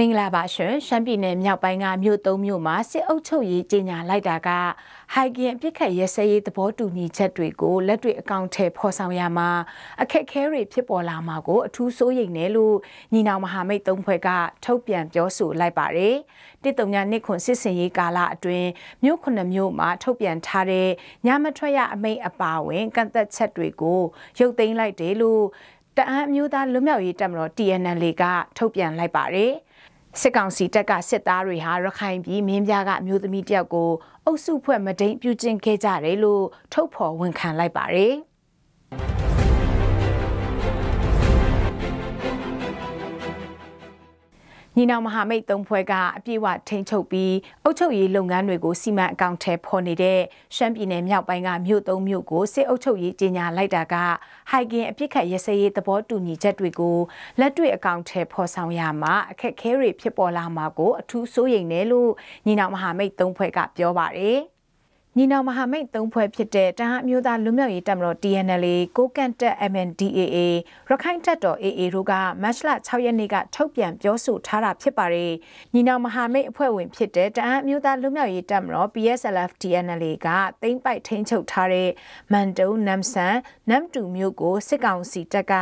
မင်္ဂလာပါရှင်ရှမ်းပြည်နယ်မြောက်ပိုင်းကမြို့သုံးမြို့မှာစစ်အုပ်ချုပ်ရေးကြီးညာလိုက်တာကဟိုက်ကင်ပြစ်ခတ်ရဲစဲရေးသဘောတူညီချက်တွေကိုလက်တွေ့အကောင့်ထဲပေါ်ဆောင်ရမှာအခက်အခဲတွေဖြစ်ပေါ်လာမှာကိုအထူးစိုးရိမ်တယ်လို့ညီနောင်မဟာမိတ်သုံးဖွဲ့ကထုတ်ပြန်ပြောဆိုလိုက်ပါတယ်။တစ်တုံညာနှစ်ခွန်စစ်စင်ရေးကာလအတွင်းမြို့ခုနှစ်မြို့မှာထုတ်ပြန်ထားတဲ့ညမထွက်ရအမိန့်အပါအဝင်ကန့်သက်ချက်တွေကို ရုပ်သိမ်းလိုက်တယ်လို့တအမ်းအမျိုးသားလွတ်မြောက်ရေးတပ်မတော် TNL ကထုတ်ပြန်လိုက်ပါတယ်။စစ်ကောင်စီတပ်ကစစ်သားတွေဟာရခိုင်ပြည်မင်းပြားကအမျိုးသမီးတယောက်ကိုအုပ်စုဖွဲ့မဒိန်ပြုကျင့်ခဲ့ကြတယ်လို့ထုတ်ဖော်ဝန်ခံလိုက်ပါတယ်။ညီနောင်မဟာမိတ်သုံးဖွဲ့ကအပြည့်အဝထိန်းချုပ်ပြီးအုပ်ချုပ်ရေးလုပ်ငန်းတွေကိုစီမံအကောင့်ထဲဖော်နေတဲ့ရှမ်းပြည်နယ်မြောက်ပိုင်းကမြို့သုံးမြို့ကိုစစ်အုပ်ချုပ်ရေးကြီးညာလိုက်တာကဟိုက်ကင်အပြစ်ခတ်ရစရေးသဘောတူညီချက်တွေကိုလက်တွေ့အကောင့်ထဲဖော်ဆောင်ရမှာအခက်အခဲတွေဖြစ်ပေါ်လာမှာကိုအထူးစိုးရိမ်တယ်လို့ညီနောင်မဟာမိတ်သုံးဖွဲ့ကပြောပါတယ်။ညီနောင်မဟာမိတ်သုံးဖွဲ့ဖြစ်တဲ့တဟအမျိုးသားလူမျိုးရေးတပ်မတော် TNL ကိုကန့်တက် MNDAA ရခိုင်တပ်တော် AA တို့ကမတ်လ6ရက်နေ့ကထုတ်ပြန်ပြောဆိုထားတာဖြစ်ပါတယ်။ညီနောင်မဟာမိတ်အဖွဲ့ဝင်ဖြစ်တဲ့တဟအမျိုးသားလူမျိုးရေးတပ်မတော် PSLF TNL ကတိမ့်ပိုက်ထိန်းချုပ်ထားတဲ့မန်တုံနမ်ဆန်နမ်တူမြို့ကိုစစ်ကောင်စီတပ်က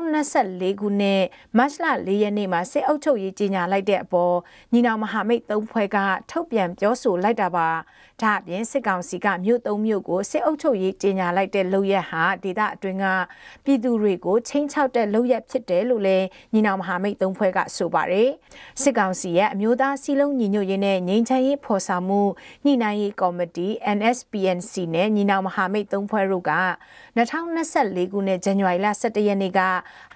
2024ခုနှစ်မတ်လ4ရက်နေ့မှာစစ်အုပ်ချုပ်ရေးကြီးညာလိုက်တဲ့အပေါ်ညီနောင်မဟာမိတ်သုံးဖွဲ့ကထုတ်ပြန်ပြောဆိုလိုက်တာပါ။ဒါအပြင်စစ်ကောင်စီကမြို့သုံးမြို့ကိုစစ်အုပ်ချုပ်ရေးကြေညာလိုက်တဲ့လုပ်ရက်ဟာဒေသအတွင်းကပြည်သူတွေကိုချင်းချောက်တဲ့လုပ်ရက်ဖြစ်တယ်လို့လည်းညီနောင်မဟာမိတ်သုံးဖွဲ့ကဆိုပါတယ်။စစ်ကောင်စီရဲ့အမျိုးသားစီးလုံးညီညွတ်ရေးနဲ့ငြိမ်းချမ်းရေးဖော်ဆောင်မှုညှိနှိုင်းရေးကော်မတီ NSPNC နဲ့ညီနောင်မဟာမိတ်သုံးဖွဲ့တို့က2024ခုနှစ်ဇန်နဝါရီလ17ရက်နေ့က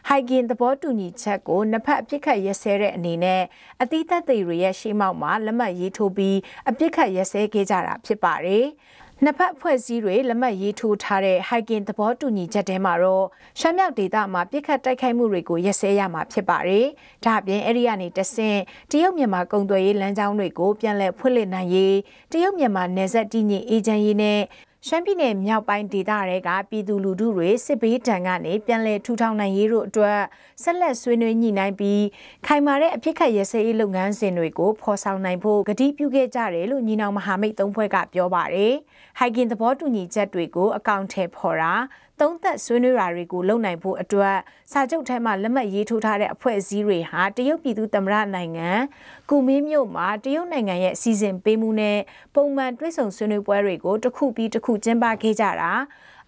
hiking သဘောတူညီချက်ကိုနှစ်ဖက်အပြစ်ခတ်ရစဲတဲ့အနေနဲ့အသီးသက်တွေရဲ့ရှေ့မှောက်မှာလက်မှတ်ရေးထိုးပြီးအပြစ်ခတ်ရစဲခဲ့ကြတာဖြစ်ပါတယ်။နှစ်ဖက်အဖွဲ့အစည်းတွေလက်မှတ်ရေးထိုးထားတဲ့ hiking သဘောတူညီချက်ထဲမှာတော့ရှမ်းမြောက်ဒေသမှာပြစ်ခတ်တိုက်ခိုက်မှုတွေကိုရပ်ဆဲရမှာဖြစ်ပါတယ်။ဒါ့အပြင်အဲ့ဒီကနေတဆင့်တရုတ်မြန်မာကုန်သွယ်ရေးလမ်းကြောင်းတွေကို ပြန်လည်ဖွင့်လှစ်နိုင်ရေးတရုတ်မြန်မာနယ်စပ်တည်ငြိမ်အေဂျင်ရေးနဲ့ရှမ်းပြည်နယ်မြောက်ပိုင်းဒေသတွေကပြည်သူလူထုတွေစစ်ဘေးဒဏ်ကနေပြန်လည်ထူထောင်နိုင်ရေးတို့အတွက်ဆက်လက်ဆွေးနွေးညှိနှိုင်းပြီးခိုင်မာတဲ့အဖြစ်ခတ်ရစေးရေးလုပ်ငန်းစဉ်တွေကိုဖော်ဆောင်နိုင်ဖို့ကတိပြုခဲ့ကြတယ်လို့ညီနောင်မဟာမိတ်သုံးဖွဲ့ကပြောပါတယ်။ဟိုက်ကင်သဘောတူညီချက်တွေကိုအကောင့်ထဲပေါ်တာသုံးသက်ဆွေးနွေးတာတွေကိုလုပ်နိုင်ဖို့အတွက်စာချုပ်ထဲမှာလက်မှတ်ရေးထိုးထားတဲ့အဖွဲ့အစည်းတွေဟာတရုတ်ပြည်သူသမ္မတနိုင်ငံကုမင်းမြို့မှာတရုတ်နိုင်ငံရဲ့စီစဉ်ပေးမှုနဲ့ပုံမှန်တွဲဆုံဆွေးနွေးပွဲတွေကိုတစ်ခုပြီးတစ်ခုကျင်းပခဲ့ကြတာ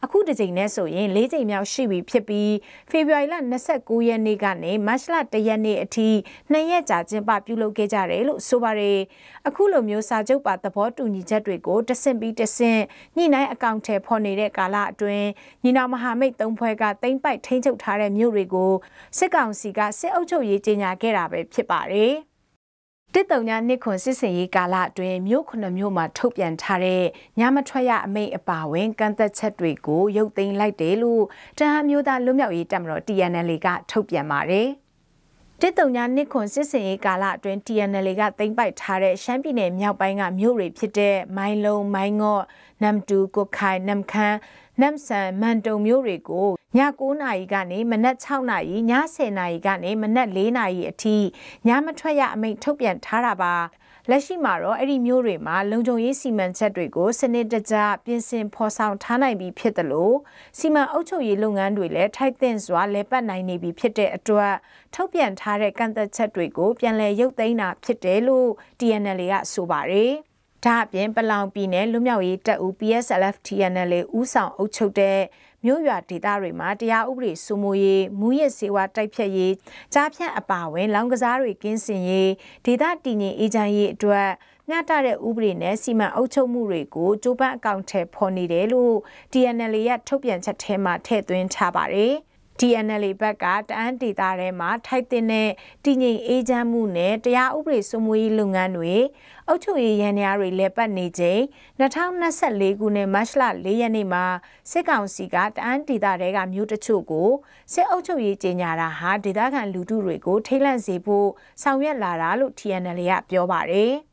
အခုတစ်ချိန်နဲ့ဆိုရင်၄ချိန်မြောက်ရှိပြီဖြစ်ပြီးဖေဖော်ဝါရီလ29ရက်နေ့ကနေမတ်လ1ရက်နေ့အထိ2ရက်ကြာကျင်းပပြုလုပ်ခဲ့ကြတယ်လို့ဆိုပါတယ်အခုလိုမျိုးစာချုပ်ပါသဘောတူညီချက်တွေကိုတဆင့်ပြီးတဆင့်ညှိနှိုင်းအကောင့်ထဲဖော်နေတဲ့ကာလအတွင်းညီနောင်မဟာမိတ်သုံးဖွဲ့ကတိမ့်ပိုက်ထိန်းချုပ်ထားတဲ့မြို့တွေကိုစစ်ကောင်စီကစစ်အုပ်ချုပ်ရေးကြီးညာခဲ့တာပဲဖြစ်ပါတယ်။တစ်တုံညာနှစ်ခွန်စစ်စင်ရေးကာလအတွင်းမြို့ခုနှစ်မြို့မှာထုတ်ပြန်ထားတဲ့ညမထွက်ရအမိန့်အပါဝင်ကန့်သက်ချက်တွေကိုရုပ်သိမ်းလိုက်တယ်လို့တဟန်းမျိုးသားလွတ်မြောက်ရေးတပ်မတော် TNL ကထုတ်ပြန်ပါတယ်။တစ်တုံညာနှစ်ခွန်စစ်စင်ရေးကာလအတွင်း TNL ကတင်ပိုက်ထားတဲ့ရှမ်းပြည်နယ်မြောက်ပိုင်းကမြို့တွေဖြစ်တဲ့မိုင်းလုံးမိုင်းငော့နမ်တူကိုခိုင်နမ်ခမ်းနမ်ဆန်မန်တုံမြို့တွေကိုည9နာရီကနေမနက်6နာရီည10နာရီကနေမနက်4နာရီအထိညမထွက်ရအမိန့်ထုတ်ပြန်ထားတာပါ။လက်ရှိမှာတော့အဲ့ဒီမျိုးတွေမှာလုံခြုံရေးစီမံချက်တွေကိုစနစ်တကျပြင်ဆင်ဖော်ဆောင်ထားနိုင်ပြီဖြစ်တယ်လို့စီမံအုပ်ချုပ်ရေးလုပ်ငန်းတွေလည်းထိုက်သင့်စွာလည်ပတ်နိုင်နေပြီဖြစ်တဲ့အတွက်ထုတ်ပြန်ထားတဲ့ကန့်သက်ချက်တွေကို ပြန်လည်ရုပ်သိမ်းတာဖြစ်တယ်လို့ TNL ကဆိုပါတယ်။ဒါအပြင်ပလောင်ပြည်နယ်လူမျိုးရေးတပ်ဦး PSLF TNL ဦးဆောင်အုပ်ချုပ်တဲ့မြို့ရွာဒေသတွေမှာတရားဥပဒေစိုးမိုးရေးမူရစ်စေဝါတိုက်ဖြတ်ရေးကြားဖြန့်အပါဝင် လောင်ကစားတွေကင်းစင်ရေးဒေသတည်ငြိမ်အေးချမ်းရေးအတွက်ညှတာတဲ့ဥပဒေနဲ့စီမံအုပ်ချုပ်မှုတွေကိုကြိုးပမ်းအကောင့်ထဲပေါ်နေတယ်လို့ TNL ရဲ့ထုတ်ပြန်ချက်ထဲမှာထည့်သွင်းထားပါတယ်။ DNLA ဘက်ကတအန်းဒေသထဲမှာ ထိုက်တင်တဲ့တည်ငြိမ်အေးချမ်းမှုနဲ့တရားဥပဒေစိုးမိုးရေးလုပ်ငန်းတွေအုပ်ချုပ်ရေးရန်ရာတွေလည်းပတ်နေချိန်2024ခုနှစ်မတ်လ4ရက်နေ့မှာစစ်ကောင်စီကတအန်းဒေသထဲကမြို့တချို့ကိုစစ်အုပ်ချုပ်ရေးကြေညာတာဟာဒေသခံလူထုတွေကို ထိတ်လန့်စေဖို့ဆောင်ရွက်လာတာလို့ TNL ကပြောပါတယ်။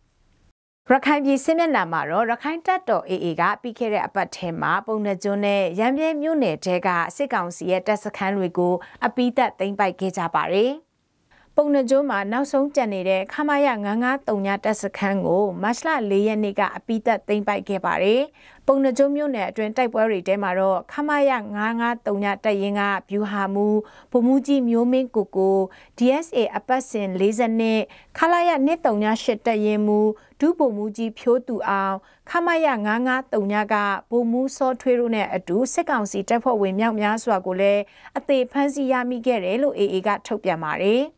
ရခိုင်ပြည်စစ်မျက်နှာမှာတော့ရခိုင်တပ်တော် AA ကပြီးခဲ့တဲ့အပတ်ထဲမှာပုံနှကျွန်းနဲ့ရံပြဲမြို့နယ်တဲကစစ်ကောင်စီရဲ့တပ်စခန်းတွေကို အပိသက်သိမ်းပိုက်ခဲ့ကြပါတယ်။ပုံနှကျိုးမှာနောက်ဆုံးကြံနေတဲ့ခမာရ993ညတပ်စခန်းကိုမတ်လ4ရက်နေ့ကအပိသက်သိမ်းပိုက်ခဲ့ပါတယ်။ပုံနှကျိုးမြို့နယ်အတွင်းတိုက်ပွဲတွေထဲမှာတော့ခမာရ993ညတပ်ရင်းကဗျူဟာမူဗိုလ်မှူးကြီးမျိုးမင်းကိုကို DSA အပတ်စဉ်40နှစ်ခလာရ938တပ်ရင်းမူဒုဗိုလ်မှူးကြီးဖြိုးသူအောင် ခမရ993ညကဗိုလ်မှူးစောထွေးတို့နဲ့အတူစစ်ကောင်စီတပ်ဖွဲ့ဝင်မြောက်များစွာကိုလည်းအသေးဖမ်းဆီးရမိခဲ့တယ်လို့ AA ကထုတ်ပြန်ပါတယ်။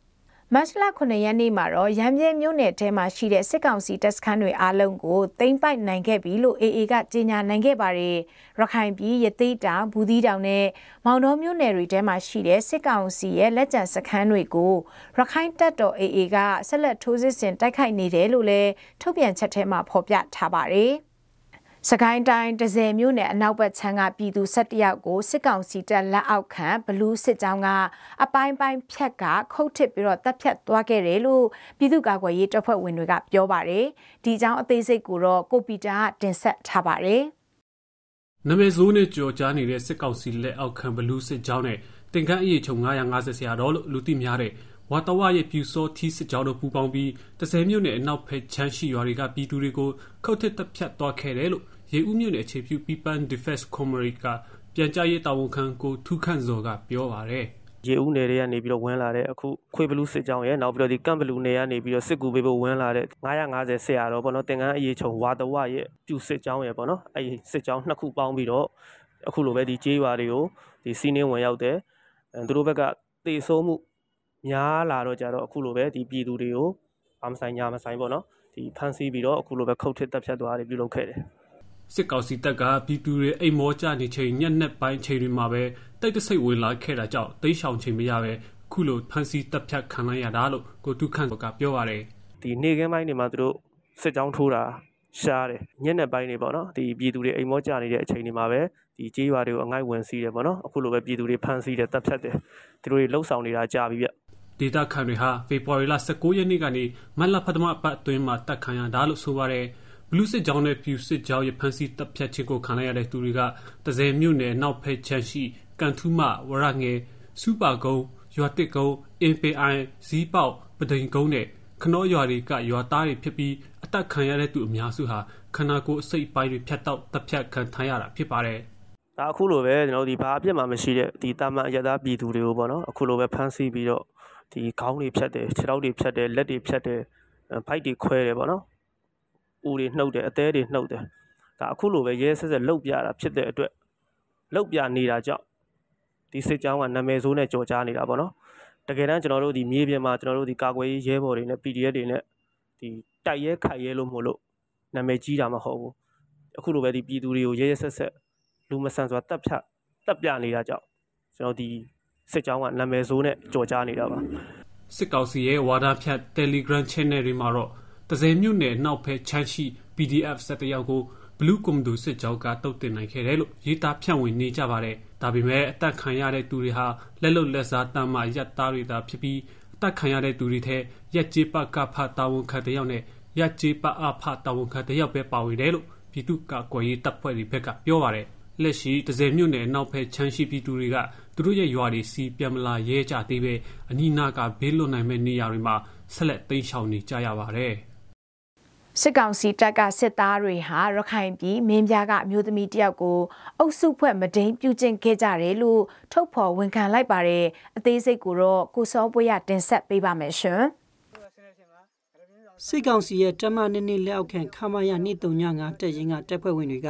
မတ်လ9ရက်နေ့မှာတော့ရန်ပြဲမြို့နယ်ထဲမှာရှိတဲ့စစ်ကောင်စီတပ်စခန်းတွေအားလုံးကိုသိမ်းပိုက်နိုင်ခဲ့ပြီလို့ AA ကကြေညာနိုင်ခဲ့ပါတယ်။ရခိုင်ပြည်ရသေးတောင်ဘူးသီးတောင်နဲ့မောင်တော်မြို့နယ်တွေထဲမှာရှိတဲ့စစ်ကောင်စီရဲ့လက်ကျန်စခန်းတွေကိုရခိုင်တပ်တော် AA ကဆက်လက်ထိုးစစ်ဆင်တိုက်ခိုက်နေတယ်လို့လည်းထုတ်ပြန်ချက်ထဲမှာဖော်ပြထားပါတယ်။စကိုင်းတိုင်းဒဇယ်မြို့နယ်အနောက်ဘက်ခြမ်းကပြည်သူ၁၁ယောက်ကိုစစ်ကောင်စီတပ်လက်အောက်ခံဘလူးစစ်ကြောင်းကအပိုင်းပိုင်းဖြတ်က ခုတ်ထစ်ပြီးတော့တပ်ဖြတ်သွားခဲ့တယ်လို့ပြည်သူ့ကာကွယ်ရေးတပ်ဖွဲ့ဝင်တွေကပြောပါတယ်။ဒီကြောင်းအသေးစိတ်ကိုတော့ကိုပီတာကတင်ဆက်ထားပါတယ်။နမဲဆိုးနဲ့ကြော်ကြားနေတဲ့စစ်ကောင်စီလက်အောက်ခံဘလူးစစ်ကြောင်းနဲ့တင်ကန်းအရေးချုပ်950ဆရာတော်လို့လူသိများတဲ့ဝါတဝရဲ့ပျူစောထီးစစ်ကြောင်းတို့ပူးပေါင်းပြီးတန့်ဆည်မြို့နယ်အနောက်ဘက်ခြမ်းရှိရွာတွေကပြည်သူတွေကိုခုတ်ထစ်သတ်ဖြတ်သွားခဲ့တယ်လို့ရေဦးမြို့နယ်အခြေပြု People Defense Comrade ကပြန်ကြားရေးတာဝန်ခံကိုထူးခန့်ဇော်ကပြောပါတယ်။“ရေဦးနယ်ထဲကနေပြီးတော့ဝင်လာတဲ့အခုခွေးဘီလူးစစ်ကြောင်းရယ်၊နောက်ပြီးတော့ကန့်ဘလူနယ်ကနေပြီးတော့စစ်ကူပေးဖို့ဝင်လာတဲ့၅၅၀ဆရာတော်ပေါ့နော်၊သင်္ကန်းအရေခြုံဝါတဝရယ်၊ပျူစစ်ကြောင်းရယ်ပေါ့နော်။အဲဒီစစ်ကြောင်း၂ခုပေါင်းပြီးတော့အခုလိုပဲဒီကျေးရွာတွေကိုစီးနင်းဝင်ရောက်တယ်။သူတို့ဘက်ကသေဆုံးမှုများလာတော့ကြတော့အခုလိုပဲဒီပြည်သူတွေကိုဘာမဆိုင်ညာမဆိုင်ပေါ့နော်ဒီဖမ်းဆီးပြီးတော့အခုလိုပဲခုတ်ထစ်တပ်ဖြတ်သွားတယ်ပြုလုပ်ခဲ့တယ်စစ်ကောင်စီတပ်ကပြည်သူတွေအိမ်မောကြနေချိန်ညက်နက်ပိုင်းချိန်တွေမှာပဲတိတ်တဆိတ်ဝင်လာခဲ့တာကြောင့်တိတ်ရှောင်ချိန်မရပဲအခုလိုဖမ်းဆီးတပ်ဖြတ်ခံလိုက်ရတာလို့ကိုတုခန့်ကပြောပါတယ်ဒီနေခင်းပိုင်းတွေမှာသူတို့စစ်ကြောင်းထိုးတာရှားတယ်ညက်နက်ပိုင်းတွေပေါ့နော်ဒီပြည်သူတွေအိမ်မောကြနေတဲ့အချိန်တွေမှာပဲဒီကြေးရွာတွေကိုအငိုက်ဝင်စီးတယ်ပေါ့နော်အခုလိုပဲပြည်သူတွေဖမ်းဆီးတယ်တပ်ဖြတ်တယ်သူတို့တွေလှုပ်ဆောင်နေတာကြာပြီဗျဒေသခံတွေဟာဖေဖော်ဝါရီလ၁၉ရက်နေ့ကနေမတ်လပထမအပတ်အတွင်းမှာသတ်ခံရတာလို့ဆိုပါတယ်။ဘီလူးစစ်ကြောင်းနဲ့ဖြူစစ်ကြောင်းရဲ့ဖမ်းဆီးသတ်ဖြတ်ခြင်းကိုခံလိုက်ရတဲ့သူတွေကတန့်ဆည်မြို့နယ်အနောက်ဘက်ခြမ်းရှိကန်ထူးမ၊ဝရငယ်၊ဆူးပါကုန်း၊ရွာသစ်ကုန်း၊အင်ပင်အိုင်၊ဇီးပေါက်၊ပန်းတိမ်ကုန်းနဲ့ခနောရွာတွေကရွာသားတွေဖြစ်ပြီးအသတ်ခံရတဲ့သူအများစုဟာခန္ဓာကိုယ်အစိတ်အပိုင်းတွေဖြတ်တောက်သတ်ဖြတ်ခံထားရတာဖြစ်ပါတယ်။“အခုလိုပဲဘာအပြစ်မှမရှိတဲ့သာမန်အရပ်သားပြည်သူတွေကိုအခုလိုပဲဖမ်းဆီးပြီးတော့ဒီခေါင်းတွေဖြတ်တယ်ခြေထောက်တွေဖြတ်တယ်လက်တွေဖြတ်တယ်ဖိုက်တွေခွဲတယ်ပေါ့နော်ဦးတွေနှုတ်တယ်အသေးတွေနှုတ်တယ်ဒါအခုလိုပဲရဲဆက်ဆက်လှုပ်ပြတာဖြစ်တဲ့အတွက်လှုပ်ပြနေတာကြောင့်ဒီစစ်ကြောင်းကနာမည်ဆိုးနဲ့ကြော်ကြားနေတာပေါ့နော်တကယ်တမ်းကျွန်တော်တို့ဒီမြေပြင်မှာကျွန်တော်တို့ဒီကာကွယ်ရေးရဲဘော်တွေနဲ့ PDF တွေနဲ့ဒီတိုက်ရဲခိုက်ရဲလို့မလို့နာမည်ကြီးတာမဟုတ်ဘူးအခုလိုပဲဒီပြည်သူတွေကိုရဲရဲဆက်ဆက်လူမဆန်စွာတပ်ဖြတ်တပ်ပြနေတာကြောင့်ကျွန်တော်ဒီစစ်ကြောင်းကနာမည်ဆိုးနဲ့ကြော်ကြားနေတာပါစစ်ကောင်စီရဲ့ဝါဒဖြတ် Telegram Channel တွေမှာတော့တစဲမြို့နယ်နောက်ဖက်ချမ်းရှိ PDF ဆက်တယောက်ကို Blue Commando စစ်ကြောင်းကတုတ်တင်နိုင်ခဲ့တယ်လို့ရေးသားဖြန့်ဝေနေကြပါတယ်။ဒါပေမဲ့အသက်ခံရတဲ့သူတွေဟာလက်လုံလက်စားတမ်းမာရက်သားတွေသာဖြစ်ပြီးအသက်ခံရတဲ့သူတွေထဲရက်ကျေးပကဖတာဝန်ခံတယောက်နဲ့ရက်ကျေးပအဖတာဝန်ခံတယောက်ပဲပါဝင်တယ်လို့ပြည်သူ့ကာကွယ်ရေးတပ်ဖွဲ့တွေဘက်ကပြောပါတယ်။လက်ရှိတစဲမြို့နယ်နောက်ဖက်ချမ်းရှိပြည်သူတွေကသူတို့ရဲ့ရွာတွေဆီပြန်မလာရဲကြသေးဘဲအနီးနားကဘေးလွတ်နိုင်မယ့်နေရာတွေမှာဆက်လက်တိမ်းရှောင်နေကြရပါတယ်။စစ်ကောင်စီတပ်ကစစ်သားတွေဟာရခိုင်ပြည်မင်းပြားကအမျိုးသမီးတယောက်ကိုအုပ်စုဖွဲ့မုဒိမ်းပြုကျင့်ခဲ့ကြတယ်လို့ထုတ်ဖော်ဝန်ခံလိုက်ပါတယ်။အသေးစိတ်ကိုတော့ကိုစောပွေးကတင်ဆက်ပေးပါမယ်ရှင်။စစ်ကောင်စီရဲ့တပ်မ၂၂လက်အောက်ခံခမရ၂၀၅တပ်ရင်းကတပ်ဖွဲ့ဝင်တွေက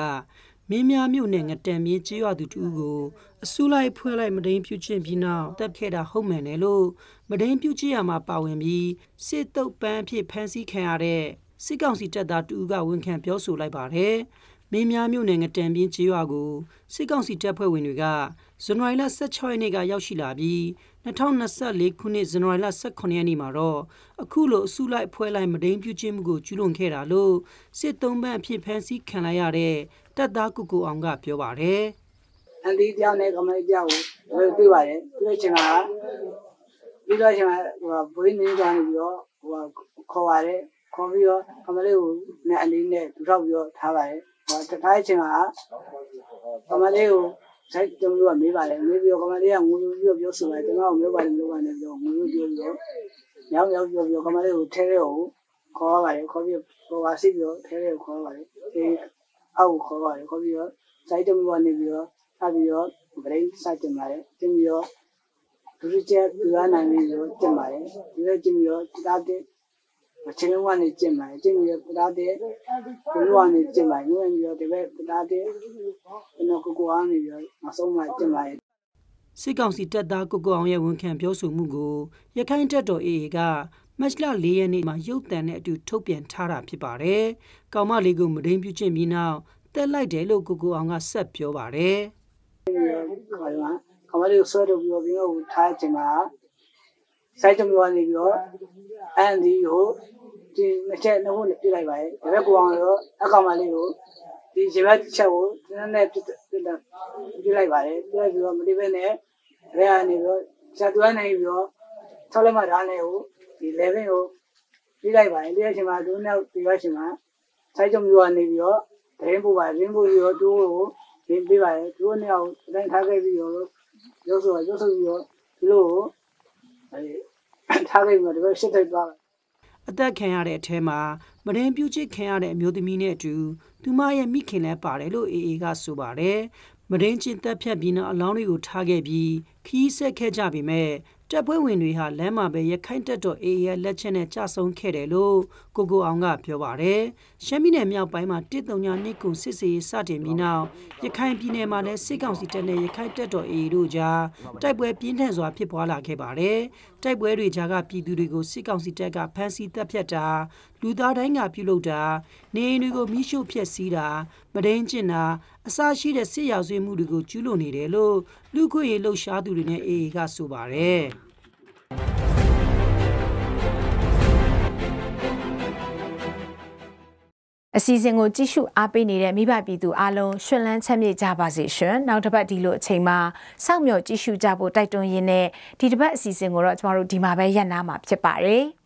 မင်းများမြို့နယ်ငတန်မြင်းကျေးရွာသူတူကိုအစုလိုက်ဖွဲ့လိုက်မဒိန်ပြုချင်းပြီးနောက်တပ်ခဲ့တာဟုတ်မှန်တယ်လို့မဒိန်ပြုချင်းရမှာပါဝင်ပြီးစစ်တုပ်ပန်းဖြစ်ဖမ်းဆီးခံရတဲ့စစ်ကောင်စီတပ်သားတူကဝန်ခံပြောဆိုလိုက်ပါတယ်မင်းများမြို့နယ်ငတန်ပြင်းကျေးရွာကိုစစ်ကောင်စီတပ်ဖွဲ့ဝင်တွေကဇန်နဝါရီလ16ရက်နေ့ကရောက်ရှိလာပြီး2024ခုနှစ်ဇန်နဝါရီလ18ရက်နေ့မှာတော့အခုလိုအစုလိုက်ဖွဲ့လိုက်မဒိန်ပြုချင်းမှုကိုကျူးလွန်ခဲ့တာလို့စစ်သုံးပန်းအဖြစ်ဖမ်းဆီးခံလိုက်ရတဲ့တက်သားကုကူအောင်ကပြောပါတယ်။အန်ဒီကြောင်နဲ့ကမလေးကြောင်ကိုတွေ့ပါတယ်။တွေ့ချင်တာကပြီးတော့ချင်တာဟိုဘွေးနေသွားနေပြီးတော့ဟိုခေါ်ပါတယ်။ခေါ်ပြီးတော့ကမလေးကိုနဲ့အလေးနဲ့ဒူထောက်ပြီးတော့ထားပါတယ်။ဟိုတခါချင်တာကကမလေးကိုဆိုင်ကျွန်တော်ကမေးပါတယ်မေးပြီးတော့ကမလေးကငိုလို့ပြောပြောဆိုပါတယ်ကျွန်တော်ကမေးပါတယ်မေးပါတယ်ပြောငိုလို့ပြောပြီးတော့ညောင်းညောင်းပြောပြီးတော့ကမလေးကိုထဲထဲကိုခေါ်ပါတယ်ခေါ်ပြီးပေါ်ပါစီပြီးတော့ထဲထဲကိုခေါ်ပါတယ်အောက်ကိုခေါ်ပါတယ်ခေါ်ပြီးတော့ဇိုက်တမူကနေပြီးတော့ထားပြီးတော့ brain စတင်ပါတယ်တင်ပြီးတော့ဒုတိယလူရနိုင်ပြီးတော့တင်ပါတယ်ဒီလိုတင်ပြီးတော့တသားတဲ့အချင်းလုံးကနေတင်ပါတယ်တင်ပြီးတော့တသားတဲ့လူရကနေတင်ပါတယ်ညွှန်ပြီးတော့ဒီဘက်တသားတဲ့ကျွန်တော်ကိုကိုအားနေပြီးတော့မဆုံးမှတင်ပါတယ်စစ်ကောင်စီတပ်သားကိုကိုအောင်ရဲ့ဝန်ခံပြောဆိုမှုကို ရခိုင်တပ်တော် AA ကမတ်လ၄ရက်နေ့မှာရုပ်သံနဲ့အတူထုတ်ပြန်ထားတာဖြစ်ပါတယ်။ကောင်မလေးကိုမဒိန်ပြုခြင်းပြီးနောက်တက်လိုက်တယ်လို့ကိုကိုအောင်ကဆက်ပြောပါတယ်။ကောင်မလေးကိုဆွဲထုတ်ပြီးတော့ပြီးတော့ထားခြင်းမှာစိုက်ကြံလွားနေပြီးတော့အန်ဒီကိုဒီနှစ်ချက်နှစ်ခုနဲ့ပြလိုက်ပါရဲ့ဒါပေမဲ့ကိုအောင်တော့အကောင်မလေးကိုဒီရေဘက်ချက်ကိုနည်းနည်းပြလိုက်ပြလိုက်ပါတယ်ပြလိုက်ပြီးတော့မလေးပဲနဲ့ရဲအနေပြီးတော့ဇာတူကနေပြီးတော့ထောက်လိုက်မှဒါနဲ့ကိုဒီ level ကိုပြီးလိုက်ပါရင်တရားရှင်မှာသူနောက်တရားရှင်မှာစိုက်ကြုံယူကနေပြီးတော့ဒရင်ပူပါဒရင်ပူပြီးတော့သူ့ကိုရင်းပေးပါတယ်သူ့နှစ်ယောက်အတိုင်းထားခဲ့ပြီးတော့ရုပ်ဆိုရုပ်ဆိုပြီးတော့ဒီလိုအဲထားခဲ့ပြီးတော့ဒီဘက်ရှစ်ထိပ်သွားတယ်အသက်ခံရတဲ့အထဲမှာမရင်ပြုတ်ချစ်ခံရတဲ့အမျိုးသမီးနဲ့အတူသူမရဲ့မိခင်လည်းပါတယ်လို့အေအေကဆိုပါတယ်မရင်ချင်းတက်ဖြတ်ပြီးတော့အလောင်းတွေကိုထားခဲ့ပြီးခီးဆက်ခဲ့ကြပြီမဲ့တပ်ဖွဲ့ဝင်တွေဟာလမ်းမှာပဲရခိုင်တပ်တော် AA ရဲ့လက်ချက်နဲ့ကြဆုံးခဲ့တယ်လို့ကိုကိုအောင်ကပြောပါတယ်။ရှမ်းပြည်နယ်မြောက်ပိုင်းမှာတစ်တုံညာနှစ်ကုန်စစ်စေးစတင်ပြီးနောက်ရခိုင်ပြည်နယ်မှာလည်းစစ်ကောင်စီတပ်နဲ့ရခိုင်တပ်တော် AA တို့ကြားတိုက်ပွဲပြင်းထန်စွာဖြစ်ပွားလာခဲ့ပါတယ်။တိုက်ပွဲတွေကြားကပြည်သူတွေကိုစစ်ကောင်စီတပ်ကဖမ်းဆီးတပ်ဖြတ်တာလူသားတိုင်းကပြုလုပ်တာနေအိမ်တွေကိုမိရှို့ဖျက်ဆီးတာမဒိန်ကျင်တာအစရှိတဲ့စစ်ရာဇဝတ်မှုတွေကိုကျူးလွန်နေတယ်လို့လူခွေရေလှုပ်ရှားသူတွေနဲ့အေအေကဆိုပါတယ်။အစီအစဉ်ကိုကြည့်ရှုအားပေးနေတဲ့မိဘပြည်သူအားလုံးရှင်လန်းချမ်းမြေ့ကြပါစေရှင်။နောက်တစ်ပတ်ဒီလိုအချိန်မှာစောင့်မျှော်ကြည့်ရှုကြဖို့တိုက်တွန်းရင်းနဲ့ဒီတစ်ပတ်အစီအစဉ်ကိုတော့ကျမတို့ဒီမှာပဲရပ်နားမှာဖြစ်ပါတယ်။